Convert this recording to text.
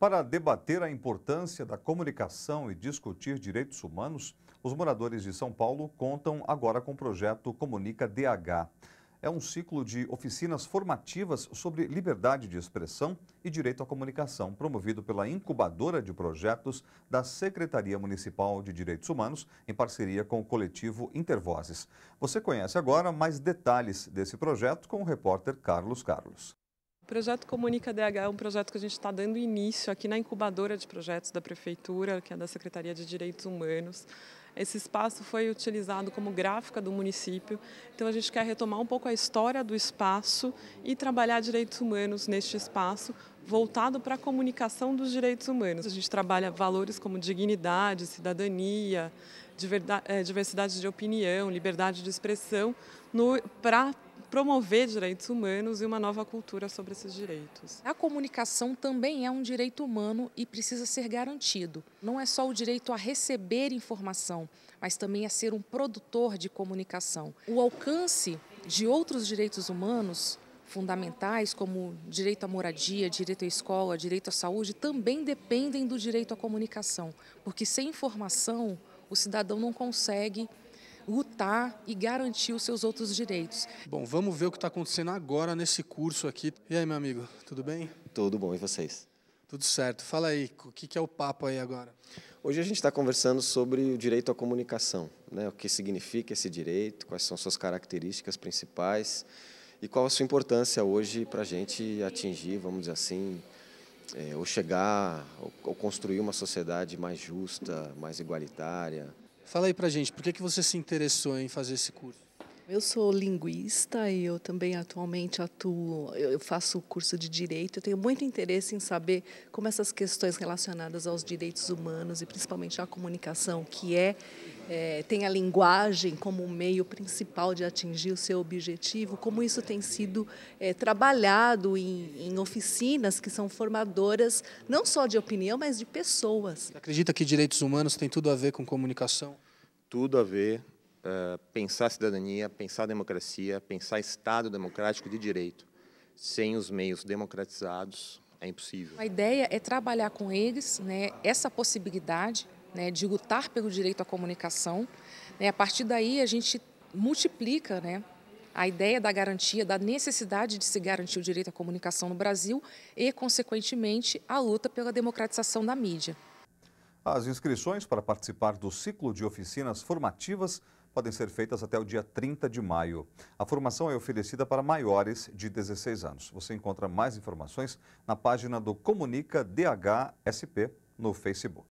Para debater a importância da comunicação e discutir direitos humanos, os moradores de São Paulo contam agora com o projeto Comunica DH. É um ciclo de oficinas formativas sobre liberdade de expressão e direito à comunicação, promovido pela incubadora de projetos da Secretaria Municipal de Direitos Humanos, em parceria com o coletivo Intervozes. Você conhece agora mais detalhes desse projeto com o repórter Carlos Carlos. O projeto Comunica DH é um projeto que a gente está dando início aqui na incubadora de projetos da Prefeitura, que é da Secretaria de Direitos Humanos. Esse espaço foi utilizado como gráfica do município, então a gente quer retomar um pouco a história do espaço e trabalhar direitos humanos neste espaço, voltado para a comunicação dos direitos humanos. A gente trabalha valores como dignidade, cidadania, eh, diversidade de opinião, liberdade de expressão, para promover direitos humanos e uma nova cultura sobre esses direitos. A comunicação também é um direito humano e precisa ser garantido. Não é só o direito a receber informação, mas também a ser um produtor de comunicação. O alcance de outros direitos humanos fundamentais, como direito à moradia, direito à escola, direito à saúde, também dependem do direito à comunicação, porque sem informação o cidadão não consegue lutar e garantir os seus outros direitos. Bom, vamos ver o que está acontecendo agora nesse curso aqui. E aí, meu amigo, tudo bem? Tudo bom, e vocês? Tudo certo. Fala aí, o que é o papo aí agora? Hoje a gente está conversando sobre o direito à comunicação, né? o que significa esse direito, quais são suas características principais e qual a sua importância hoje para a gente atingir, vamos dizer assim, é, ou chegar, ou, ou construir uma sociedade mais justa, mais igualitária, Fala aí pra gente, por que, que você se interessou em fazer esse curso? Eu sou linguista e eu também atualmente atuo, eu faço curso de direito. Eu tenho muito interesse em saber como essas questões relacionadas aos direitos humanos e principalmente à comunicação, que é, é tem a linguagem como meio principal de atingir o seu objetivo, como isso tem sido é, trabalhado em, em oficinas que são formadoras não só de opinião, mas de pessoas. Você acredita que direitos humanos têm tudo a ver com comunicação? Tudo a ver eh, pensar cidadania, pensar democracia, pensar Estado democrático de direito. Sem os meios democratizados, é impossível. A ideia é trabalhar com eles né, essa possibilidade né, de lutar pelo direito à comunicação. Né, a partir daí, a gente multiplica né, a ideia da garantia, da necessidade de se garantir o direito à comunicação no Brasil e, consequentemente, a luta pela democratização da mídia. As inscrições para participar do ciclo de oficinas formativas podem ser feitas até o dia 30 de maio. A formação é oferecida para maiores de 16 anos. Você encontra mais informações na página do Comunica DHSP no Facebook.